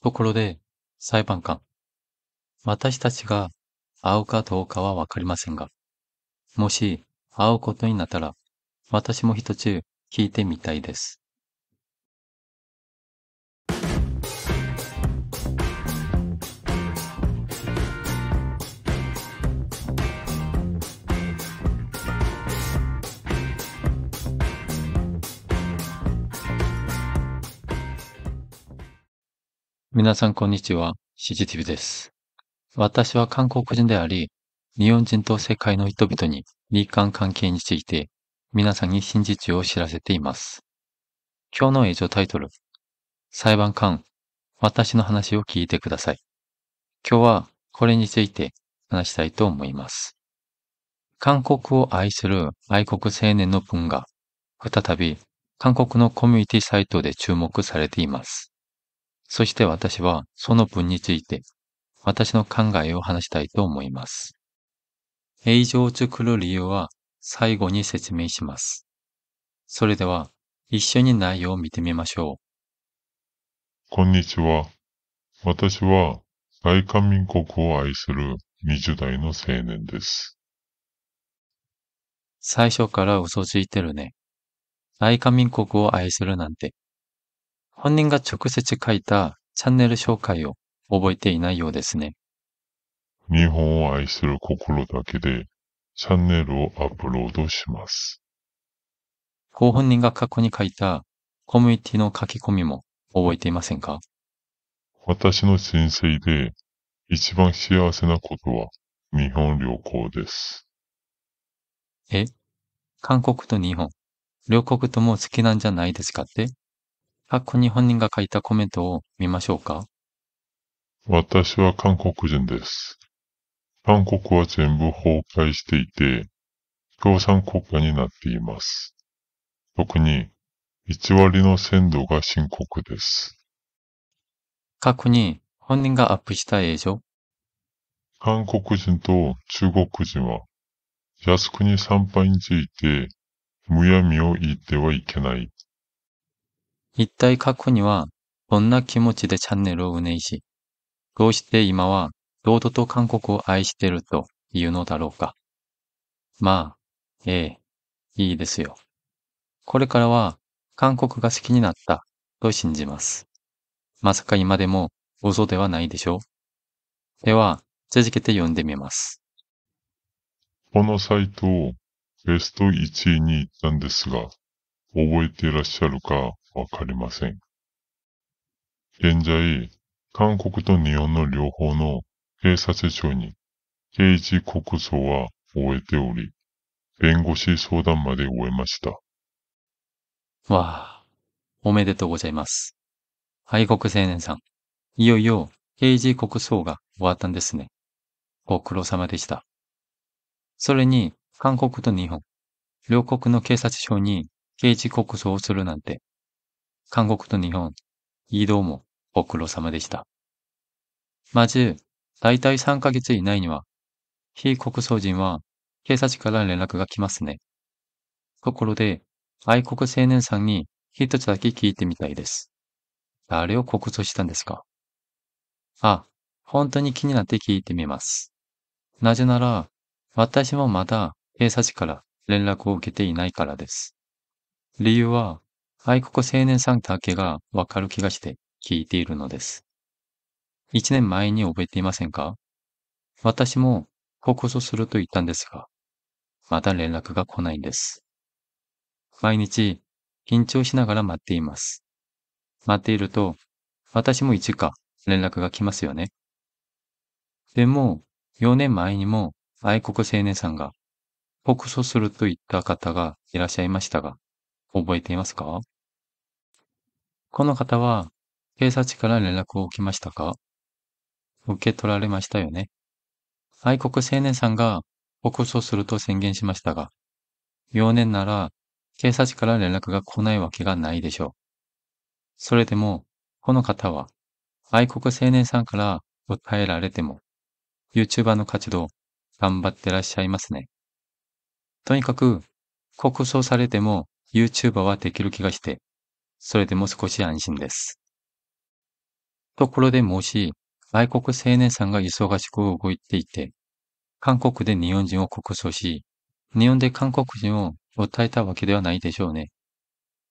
ところで、裁判官。私たちが会うかどうかはわかりませんが、もし会うことになったら、私も一つ聞いてみたいです。皆さんこんにちは、c g ティブです。私は韓国人であり、日本人と世界の人々に日韓関係について皆さんに真実を知らせています。今日の映像タイトル、裁判官、私の話を聞いてください。今日はこれについて話したいと思います。韓国を愛する愛国青年の文が再び韓国のコミュニティサイトで注目されています。そして私はその文について私の考えを話したいと思います。映像を作る理由は最後に説明します。それでは一緒に内容を見てみましょう。こんにちは。私は大韓民国を愛する20代の青年です。最初から嘘ついてるね。大韓民国を愛するなんて本人が直接書いたチャンネル紹介を覚えていないようですね。日本を愛する心だけでチャンネルをアップロードします。ご本人が過去に書いたコミュニティの書き込みも覚えていませんか私の人生で一番幸せなことは日本旅行です。え韓国と日本、両国とも好きなんじゃないですかって過去に本人が書いたコメントを見ましょうか私は韓国人です。韓国は全部崩壊していて、共産国家になっています。特に1割の鮮度が深刻です。過去に本人がアップした映像韓国人と中国人は靖国参拝についてむやみを言ってはいけない一体過去にはどんな気持ちでチャンネルを運営し、どうして今は堂々と韓国を愛してるというのだろうか。まあ、ええ、いいですよ。これからは韓国が好きになったと信じます。まさか今でも嘘ではないでしょう。では、続けて読んでみます。このサイトをベスト1位に行ったんですが、覚えていらっしゃるかわかりません。現在、韓国と日本の両方の警察庁に刑事告訴は終えており、弁護士相談まで終えました。わあ、おめでとうございます。敗国青年さん、いよいよ刑事告訴が終わったんですね。ご苦労様でした。それに、韓国と日本、両国の警察署に刑事告訴をするなんて、韓国と日本、移動もお苦労様でした。まず、大体3ヶ月以内には、非国葬人は警察から連絡が来ますね。ところで、愛国青年さんに一つだけ聞いてみたいです。誰を告訴したんですかあ、本当に気になって聞いてみます。なぜなら、私もまだ警察から連絡を受けていないからです。理由は、愛国青年さんだけがわかる気がして聞いているのです。一年前に覚えていませんか私も告訴すると言ったんですが、まだ連絡が来ないんです。毎日緊張しながら待っています。待っていると、私もいつか連絡が来ますよね。でも、4年前にも愛国青年さんが告訴すると言った方がいらっしゃいましたが、覚えていますかこの方は警察から連絡を受けましたか受け取られましたよね。愛国青年さんが告訴すると宣言しましたが、幼年なら警察から連絡が来ないわけがないでしょう。それでも、この方は愛国青年さんから訴えられても、YouTuber の活動頑張ってらっしゃいますね。とにかく、告訴されても YouTuber はできる気がして、それでも少し安心です。ところでもし、外国青年さんが忙しく動いていて、韓国で日本人を告訴し、日本で韓国人を訴えたわけではないでしょうね。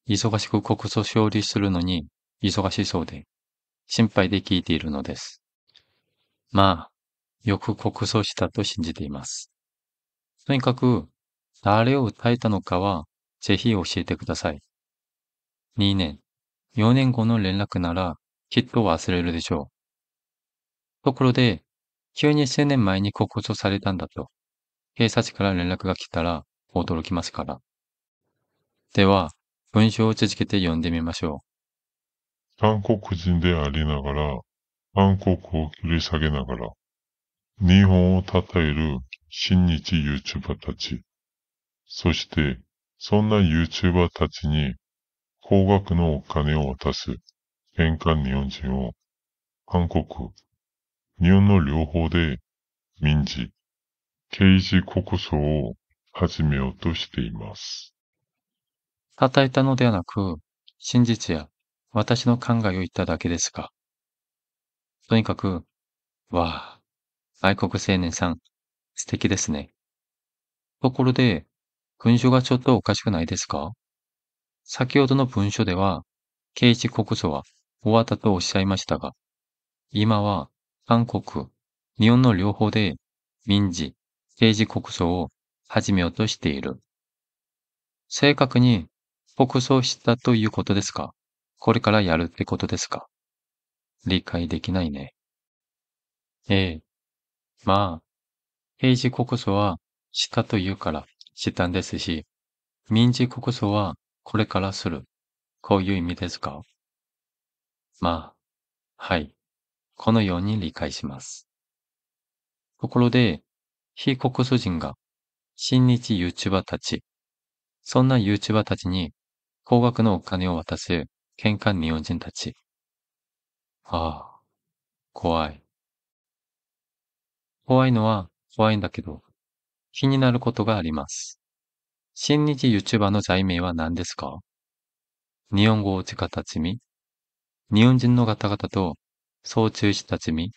忙しく告訴勝利するのに忙しそうで、心配で聞いているのです。まあ、よく告訴したと信じています。とにかく、誰を訴えたのかはぜひ教えてください。2年、4年後の連絡ならきっと忘れるでしょう。ところで、急に数年前に告訴されたんだと、警察から連絡が来たら驚きますから。では、文章を続けて読んでみましょう。韓国人でありながら、韓国を切り下げながら、日本を称える親日 YouTuber たち、そしてそんな YouTuber たちに高額のお金を渡す玄関日本人を韓国、日本の両方で民事、刑事告訴を始めようとしています。叩いたのではなく、真実や私の考えを言っただけですが。とにかく、わあ、愛国青年さん、素敵ですね。ところで、文書がちょっとおかしくないですか先ほどの文書では、刑事告訴は終わったとおっしゃいましたが、今は韓国、日本の両方で民事、刑事告訴を始めようとしている。正確に告訴したということですかこれからやるってことですか理解できないね。ええ。まあ、刑事告訴はしたというから、したんですし、民事告訴はこれからする。こういう意味ですかまあ、はい。このように理解します。ところで、非告訴人が、新日 YouTuber たち、そんな YouTuber たちに高額のお金を渡す喧嘩日本人たち。ああ、怖い。怖いのは怖いんだけど、気になることがあります。新日 YouTuber の罪名は何ですか日本語を使った罪日本人の方々と総中した罪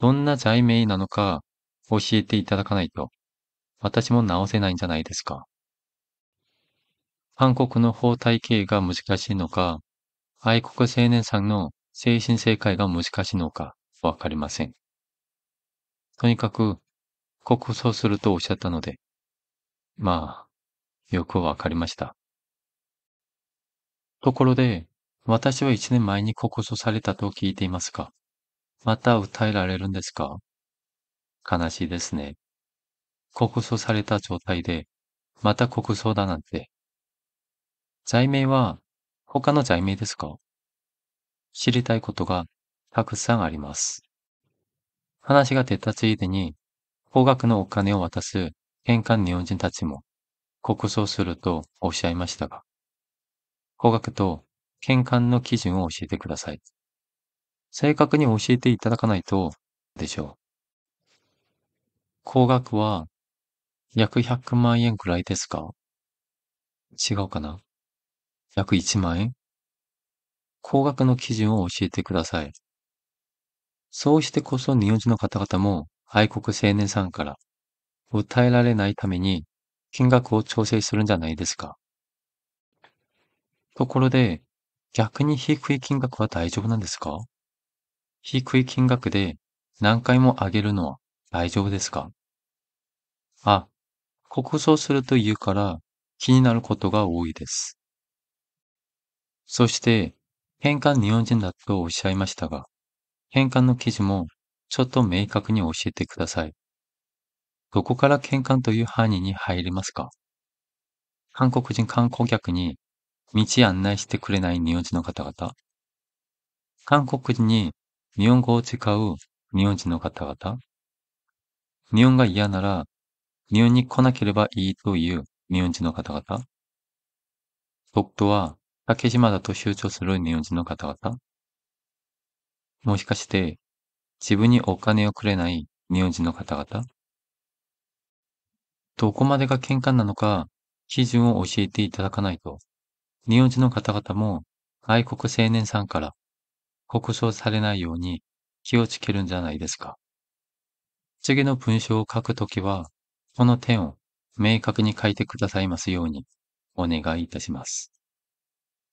どんな罪名なのか教えていただかないと私も直せないんじゃないですか韓国の法体系が難しいのか愛国青年さんの精神正解が難しいのかわかりません。とにかく告訴するとおっしゃったので。まあ、よくわかりました。ところで、私は一年前に告訴されたと聞いていますが、また訴えられるんですか悲しいですね。告訴された状態で、また告訴だなんて。罪名は他の罪名ですか知りたいことがたくさんあります。話が出たついでに高額のお金を渡す玄関日本人たちも国葬するとおっしゃいましたが、高額と玄関の基準を教えてください。正確に教えていただかないとでしょう。高額は約100万円くらいですか違うかな約1万円高額の基準を教えてください。そうしてこそ日本人の方々も愛国青年さんから、訴えられないために金額を調整するんじゃないですか。ところで、逆に低い金額は大丈夫なんですか低い金額で何回も上げるのは大丈夫ですかあ、国葬すると言うから気になることが多いです。そして、返還日本人だとおっしゃいましたが、返還の記事もちょっと明確に教えてください。どこから玄関という範囲に入りますか韓国人観光客に道案内してくれない日本人の方々。韓国人に日本語を使う日本人の方々。日本が嫌なら日本に来なければいいという日本人の方々。僕とは竹島だと主張する日本人の方々。もしかして自分にお金をくれない日本人の方々どこまでが喧嘩なのか基準を教えていただかないと、日本人の方々も外国青年さんから国葬されないように気をつけるんじゃないですか。次の文章を書くときは、この点を明確に書いてくださいますようにお願いいたします。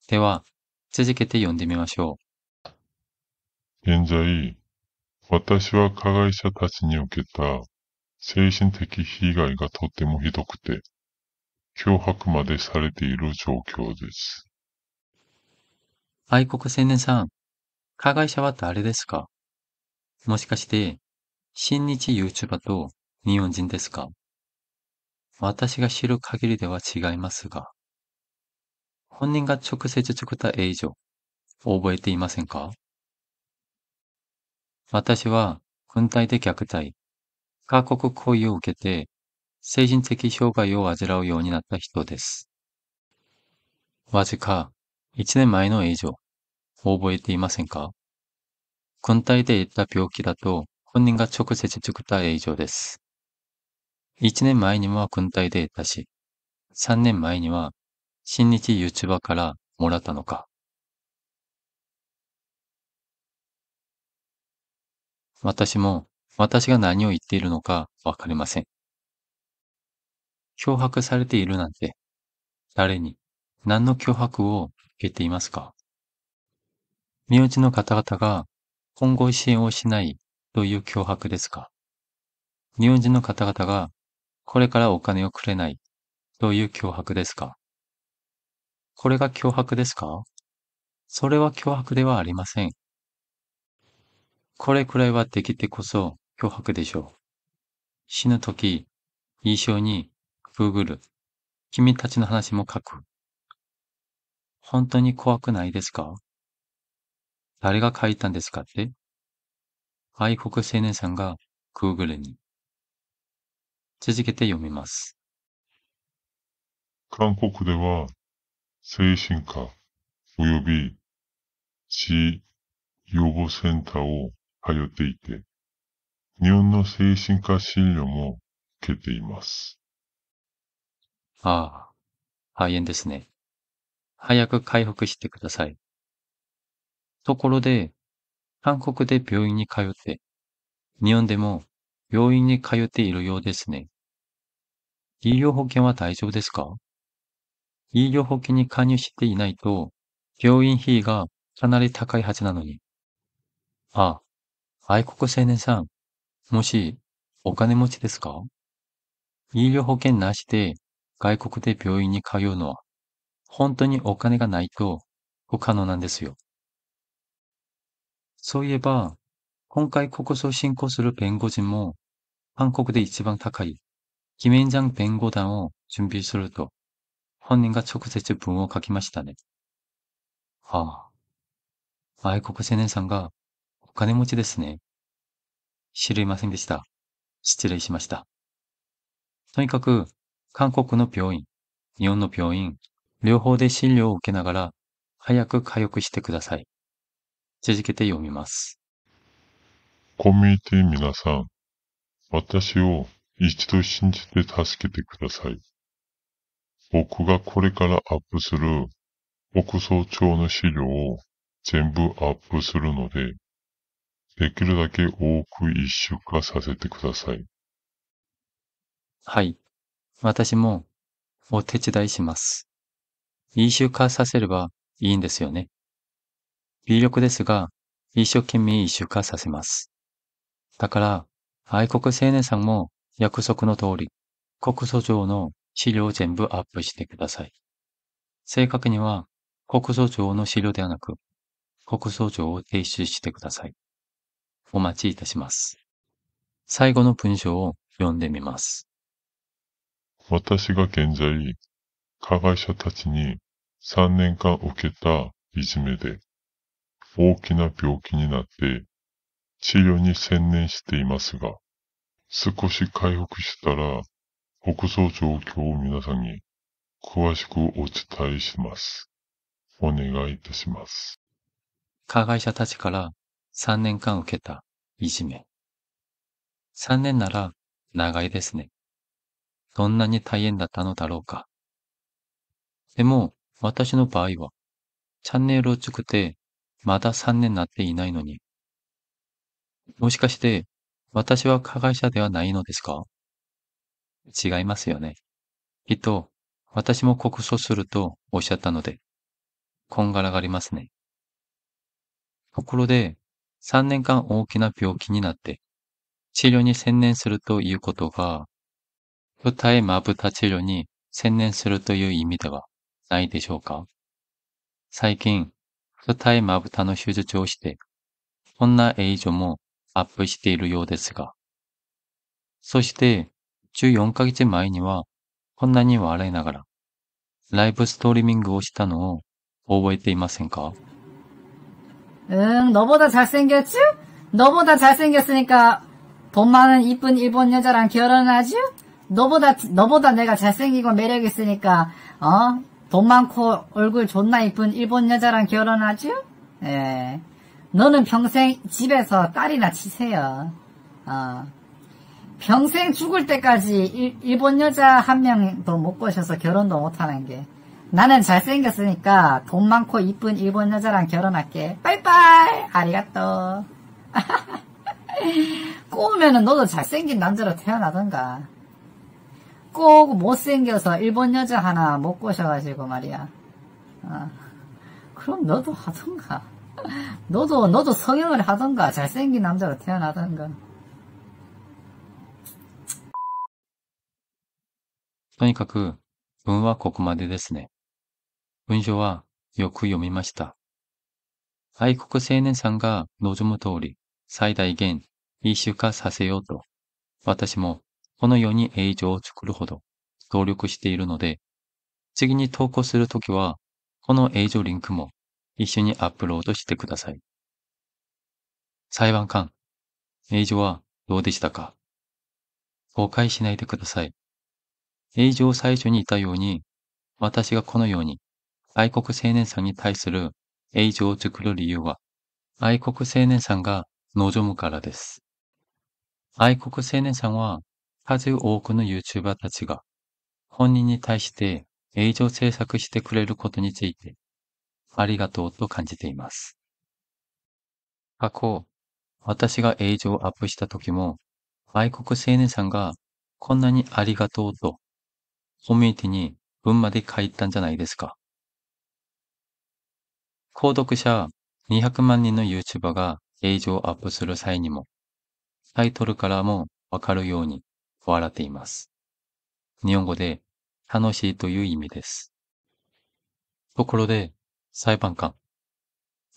では、続けて読んでみましょう。現在、私は加害者たちに受けた精神的被害がとてもひどくて、脅迫までされている状況です。愛国青年さん、加害者は誰ですかもしかして、新日 YouTuber と日本人ですか私が知る限りでは違いますが、本人が直接作った映像、覚えていませんか私は軍隊で虐待、過酷行為を受けて精神的障害を患うようになった人です。わずか1年前の映像、覚えていませんか軍隊で得た病気だと本人が直接作った映像です。1年前には軍隊で得たし、3年前には新日 YouTuber からもらったのか。私も私が何を言っているのかわかりません。脅迫されているなんて、誰に何の脅迫を受けていますか身内の方々が今後支援をしないという脅迫ですか日本人の方々がこれからお金をくれないという脅迫ですかこれが脅迫ですかそれは脅迫ではありません。これくらいはできてこそ脅迫でしょう。死ぬ時、印象にグーグル、君たちの話も書く。本当に怖くないですか誰が書いたんですかって愛国青年さんがグーグルに。続けて読みます。韓国では、精神科及び死、予防センターを通っていて、日本の精神科診療も受けています。ああ、肺炎ですね。早く回復してください。ところで、韓国で病院に通って、日本でも病院に通っているようですね。医療保険は大丈夫ですか医療保険に加入していないと、病院費がかなり高いはずなのに。ああ、愛国青年さん、もし、お金持ちですか医療保険なしで外国で病院に通うのは、本当にお金がないと不可能なんですよ。そういえば、今回国葬進行する弁護人も、韓国で一番高い、キメンジャン弁護団を準備すると、本人が直接文を書きましたね。ああ、愛国青年さんがお金持ちですね。知りませんでした。失礼しました。とにかく、韓国の病院、日本の病院、両方で診療を受けながら、早く回復してください。続けて読みます。コミュニティ皆さん、私を一度信じて助けてください。僕がこれからアップする、北総長の資料を全部アップするので、できるだけ多く一周化させてください。はい。私もお手伝いします。一酒化させればいいんですよね。微力ですが、一生懸命一酒化させます。だから、愛国青年さんも約束の通り、国訴状の資料を全部アップしてください。正確には、国訴状の資料ではなく、国訴状を提出してください。お待ちいたします。最後の文章を読んでみます。私が現在、加害者たちに3年間受けたいじめで、大きな病気になって、治療に専念していますが、少し回復したら、北総状況を皆さんに詳しくお伝えします。お願いいたします。加害者たちから3年間受けたいじめ。3年なら長いですね。どんなに大変だったのだろうか。でも、私の場合は、チャンネルを作って、まだ3年なっていないのに。もしかして、私は加害者ではないのですか違いますよね。きっと、私も告訴するとおっしゃったので、こんがらがりますね。ところで、3年間大きな病気になって、治療に専念するということが、舞台まぶた治療に専念するという意味ではないでしょうか最近、舞台まぶたの手術をして、こんな映像もアップしているようですが、そして14ヶ月前にはこんなに笑いながらライブストリーミングをしたのを覚えていませんか 응, 너보다 잘생겼지 너보다 잘생겼으니까 돈 많은 이쁜 일본 여자랑 결혼하쥬? 너보다, 너보다 내가 잘생기고 매력 있으니까, 어? 돈 많고 얼굴 존나 이쁜 일본 여자랑 결혼하쥬? 예. 너는 평생 집에서 딸이나 치세요. 어. 평생 죽을 때까지 일, 본 여자 한 명도 못 꼬셔서 결혼도 못하는 게 나는 잘생겼으니까 돈 많고 이쁜 일본 여자랑 결혼할게. 빠이빠이! 아리가또. 꼬우면은 너도 잘생긴 남자로 태어나던가. 꼭 못생겨서 일본 여자 하나 못 꼬셔가지고 말이야. 어. 그럼 너도 하던가. 너도, 너도 성형을 하던가. 잘생긴 남자로 태어나던가. 그러니까 그, 음악 곡こまでで네 文章はよく読みました。愛国青年さんが望む通り最大限一周化させようと、私もこのように映像を作るほど努力しているので、次に投稿するときは、この映像リンクも一緒にアップロードしてください。裁判官、映像はどうでしたか誤解しないでください。映像最初に言ったように、私がこのように愛国青年さんに対する営像を作る理由は、愛国青年さんが望むからです。愛国青年さんは数多くの YouTuber たちが本人に対して営像制作してくれることについてありがとうと感じています。過去、私が営像をアップした時も愛国青年さんがこんなにありがとうとコミュニティに文まで書いたんじゃないですか。購読者200万人の YouTuber が映像をアップする際にも、タイトルからもわかるように笑っています。日本語で楽しいという意味です。ところで、裁判官。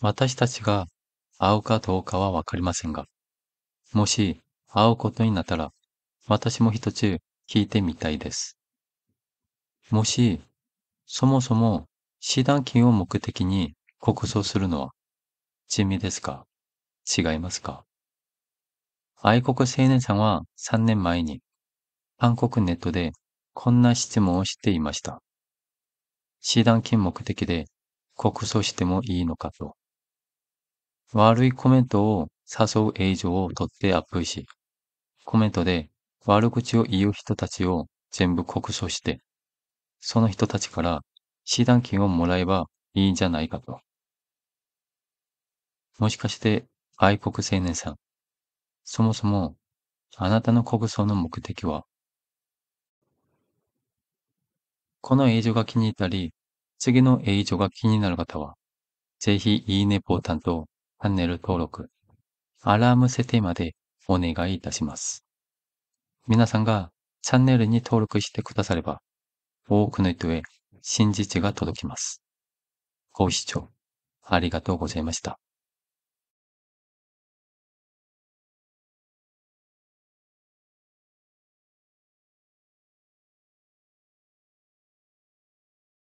私たちが会うかどうかはわかりませんが、もし会うことになったら、私も一つ聞いてみたいです。もし、そもそも、死断金を目的に告訴するのは、珍味ですか違いますか愛国青年さんは3年前に、韓国ネットでこんな質問をしていました。死団金目的で告訴してもいいのかと。悪いコメントを誘う映像を撮ってアップし、コメントで悪口を言う人たちを全部告訴して、その人たちから死団金をもらえばいいんじゃないかと。もしかして外国青年さん、そもそもあなたの国葬の目的はこの映像が気に入ったり、次の映像が気になる方は、ぜひいいねボタンとチャンネル登録、アラーム設定までお願いいたします。皆さんがチャンネルに登録してくだされば、多くの人へ真実が届きます。ご視聴ありがとうございました。